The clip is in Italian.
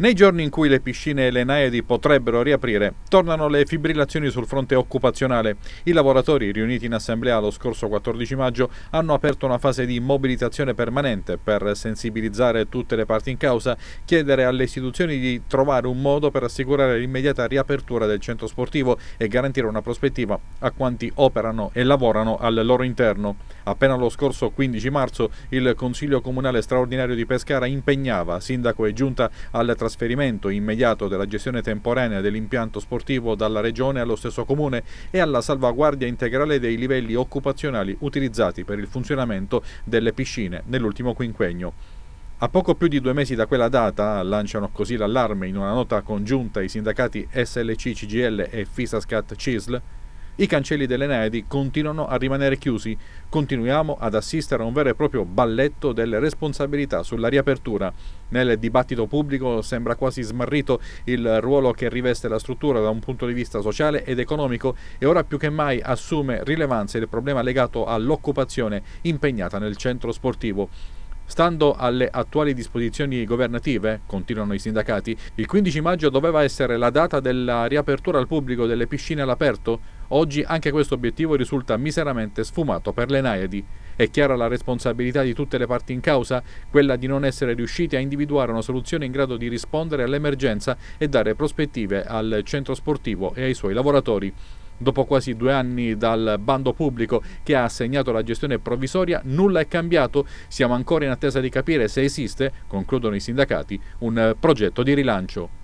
Nei giorni in cui le piscine e le naedi potrebbero riaprire, tornano le fibrillazioni sul fronte occupazionale. I lavoratori riuniti in assemblea lo scorso 14 maggio hanno aperto una fase di mobilitazione permanente per sensibilizzare tutte le parti in causa, chiedere alle istituzioni di trovare un modo per assicurare l'immediata riapertura del centro sportivo e garantire una prospettiva a quanti operano e lavorano al loro interno. Appena lo scorso 15 marzo il Consiglio Comunale Straordinario di Pescara impegnava sindaco e giunta al trasporto trasferimento immediato della gestione temporanea dell'impianto sportivo dalla Regione allo stesso Comune e alla salvaguardia integrale dei livelli occupazionali utilizzati per il funzionamento delle piscine nell'ultimo quinquennio. A poco più di due mesi da quella data lanciano così l'allarme in una nota congiunta i sindacati SLC-CGL e FISASCAT-CISL i cancelli delle Nedi continuano a rimanere chiusi. Continuiamo ad assistere a un vero e proprio balletto delle responsabilità sulla riapertura. Nel dibattito pubblico sembra quasi smarrito il ruolo che riveste la struttura da un punto di vista sociale ed economico e ora più che mai assume rilevanza il problema legato all'occupazione impegnata nel centro sportivo. Stando alle attuali disposizioni governative, continuano i sindacati, il 15 maggio doveva essere la data della riapertura al pubblico delle piscine all'aperto, Oggi anche questo obiettivo risulta miseramente sfumato per le Naiadi. È chiara la responsabilità di tutte le parti in causa, quella di non essere riusciti a individuare una soluzione in grado di rispondere all'emergenza e dare prospettive al centro sportivo e ai suoi lavoratori. Dopo quasi due anni dal bando pubblico che ha assegnato la gestione provvisoria, nulla è cambiato. Siamo ancora in attesa di capire se esiste, concludono i sindacati, un progetto di rilancio.